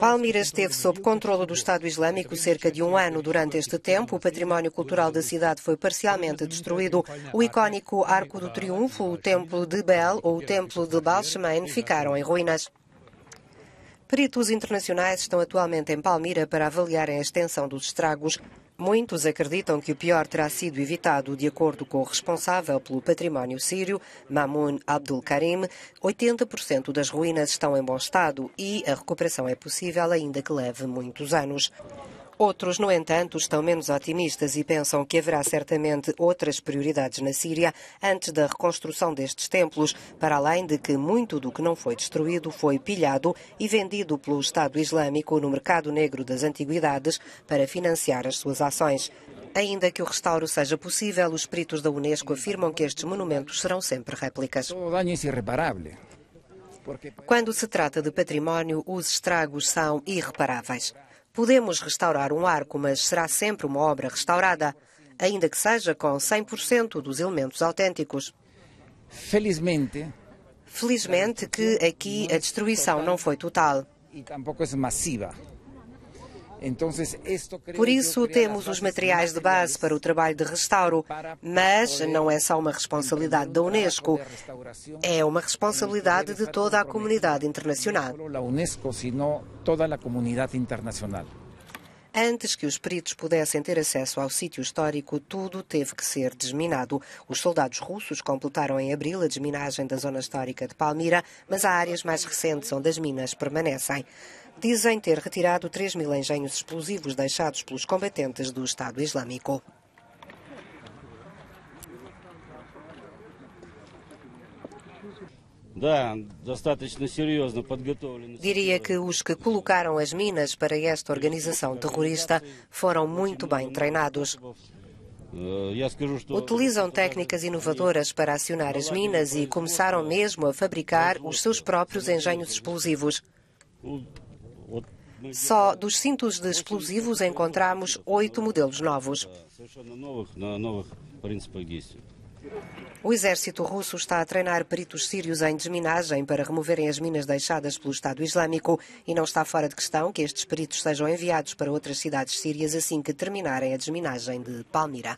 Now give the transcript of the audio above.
Palmira tá esteve sob controle do Estado Islâmico cerca de um ano. Durante este tempo, o património cultural da cidade foi parcialmente destruído. O icónico Arco do Triunfo, o Templo de Bel ou o Templo de Balshemain ficaram em ruínas. Peritos internacionais estão atualmente em Palmira para avaliar a extensão dos estragos. Muitos acreditam que o pior terá sido evitado, de acordo com o responsável pelo património sírio, Mamoun Abdul Karim. 80% das ruínas estão em bom estado e a recuperação é possível, ainda que leve muitos anos. Outros, no entanto, estão menos otimistas e pensam que haverá certamente outras prioridades na Síria antes da reconstrução destes templos, para além de que muito do que não foi destruído foi pilhado e vendido pelo Estado Islâmico no mercado negro das antiguidades para financiar as suas ações. Ainda que o restauro seja possível, os peritos da Unesco afirmam que estes monumentos serão sempre réplicas. O dano é irreparável. Quando se trata de património, os estragos são irreparáveis. Podemos restaurar um arco, mas será sempre uma obra restaurada, ainda que seja com 100% dos elementos autênticos. Felizmente. Felizmente que aqui a destruição não foi total. E tampouco é massiva. Então, Por isso, temos os materiais de base para o trabalho de restauro, mas não é só uma responsabilidade da Unesco, é uma responsabilidade de toda a comunidade internacional. Antes que os peritos pudessem ter acesso ao sítio histórico, tudo teve que ser desminado. Os soldados russos completaram em abril a desminagem da zona histórica de Palmira, mas há áreas mais recentes onde as minas permanecem. Dizem ter retirado 3 mil engenhos explosivos deixados pelos combatentes do Estado Islâmico. Diria que os que colocaram as minas para esta organização terrorista foram muito bem treinados. Э, Utilizam técnicas inovadoras para acionar as minas e começaram mesmo a fabricar os seus próprios engenhos explosivos. Só dos cintos de explosivos encontramos oito modelos novos. O exército russo está a treinar peritos sírios em desminagem para removerem as minas deixadas pelo Estado Islâmico e não está fora de questão que estes peritos sejam enviados para outras cidades sírias assim que terminarem a desminagem de Palmira.